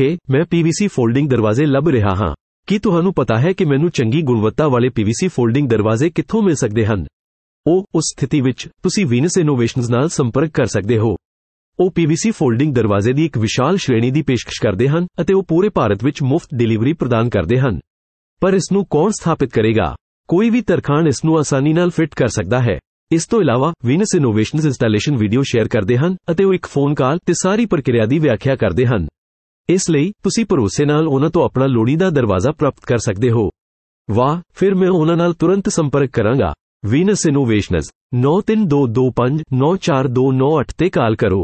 ਹੇ ਮੈਂ PVC folding ਦਰਵਾਜ਼ੇ ਲੱਭ ਰਿਹਾ ਹਾਂ ਕੀ ਤੁਹਾਨੂੰ ਪਤਾ ਹੈ ਕਿ ਮੈਨੂੰ ਚੰਗੀ ਗੁਣਵੱਤਾ ਵਾਲੇ ਪੀਵੀਸੀ ਫੋਲਡਿੰਗ ਦਰਵਾਜ਼ੇ ਕਿੱਥੋਂ ਮਿਲ ਸਕਦੇ ਹਨ ਉਹ ਉਸ ਸਥਿਤੀ ਵਿੱਚ ਤੁਸੀਂ ਵੀਨਸ ਇਨੋਵੇਸ਼ਨਸ ਨਾਲ ਸੰਪਰਕ ਕਰ ਸਕਦੇ ਹੋ ਉਹ ਪੀਵੀਸੀ ਫੋਲਡਿੰਗ ਦਰਵਾਜ਼ੇ ਦੀ ਇੱਕ ਵਿਸ਼ਾਲ ਸ਼੍ਰੇਣੀ ਦੀ ਪੇਸ਼ਕਸ਼ ਕਰਦੇ ਹਨ ਅਤੇ ਉਹ ਪੂਰੇ ਭਾਰਤ ਵਿੱਚ ਮੁਫਤ ਡਿਲੀਵਰੀ ਪ੍ਰਦਾਨ ਕਰਦੇ ਹਨ ਪਰ ਇਸ ਨੂੰ ਕੌਣ ਸਥਾਪਿਤ ਕਰੇਗਾ ਕੋਈ ਵੀ ਤਰਖਾਣ ਇਸ ਨੂੰ ਆਸਾਨੀ ਨਾਲ ਫਿੱਟ ਕਰ ਸਕਦਾ ਹੈ ਇਸ ਤੋਂ ਇਲਾਵਾ Venus Innovations installation video share ਕਰਦੇ ਹਨ ਅਤੇ ਉਹ ਇੱਕ ਫੋਨ ਕਾਲ ਤੇ ਸਾਰੀ ਪ੍ਰਕਿਰਿਆ ਦੀ ਵਿਆਖਿਆ ਕਰਦੇ ਹਨ ਇਸ ਲਈ ਤੁਸੀਂ ਭਰੋਸੇ ਨਾਲ ਉਹਨਾਂ ਤੋਂ ਆਪਣਾ ਲੋੜੀਂਦਾ ਦਰਵਾਜ਼ਾ ਪ੍ਰਾਪਤ ਕਰ ਸਕਦੇ ਹੋ ਵਾਹ ਫਿਰ ਮੈਂ ਉਹਨਾਂ ਨਾਲ ਤੁਰੰਤ ਸੰਪਰਕ ਕਰਾਂਗਾ ਵੀਨਸ ਇਨੋਵੇਸ਼ਨਸ 9322594298 ਤੇ ਕਾਲ ਕਰੋ